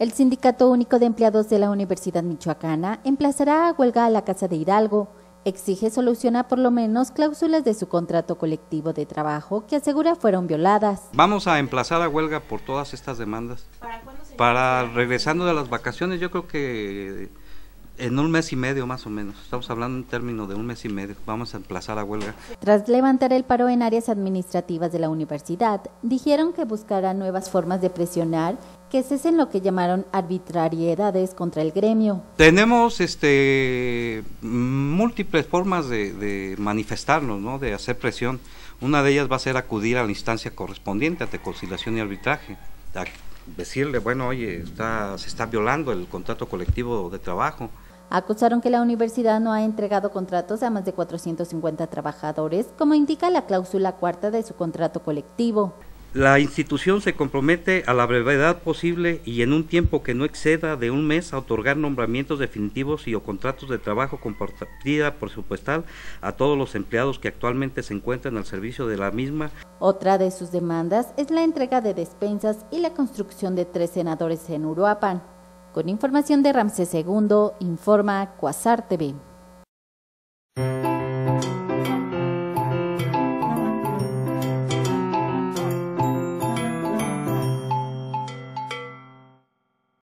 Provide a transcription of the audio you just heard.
El Sindicato Único de Empleados de la Universidad Michoacana emplazará a huelga a la Casa de Hidalgo. Exige solucionar por lo menos cláusulas de su contrato colectivo de trabajo que asegura fueron violadas. Vamos a emplazar a huelga por todas estas demandas. ¿Para cuándo se Para regresando de las vacaciones, yo creo que en un mes y medio más o menos, estamos hablando en términos de un mes y medio, vamos a emplazar a huelga. Tras levantar el paro en áreas administrativas de la universidad, dijeron que buscarán nuevas formas de presionar que cesen lo que llamaron arbitrariedades contra el gremio. Tenemos este múltiples formas de, manifestarnos, ¿no? de hacer presión. Una de ellas va a ser acudir a la instancia correspondiente ante conciliación y arbitraje. decirle, bueno, oye, se está violando el contrato colectivo de trabajo. Acusaron que la universidad no ha entregado contratos a más de 450 trabajadores, como indica la cláusula cuarta de su contrato colectivo. La institución se compromete a la brevedad posible y en un tiempo que no exceda de un mes a otorgar nombramientos definitivos y o contratos de trabajo con partida presupuestal a todos los empleados que actualmente se encuentran al servicio de la misma. Otra de sus demandas es la entrega de despensas y la construcción de tres senadores en Uruapan. Con información de Ramsés II, informa Cuasar TV.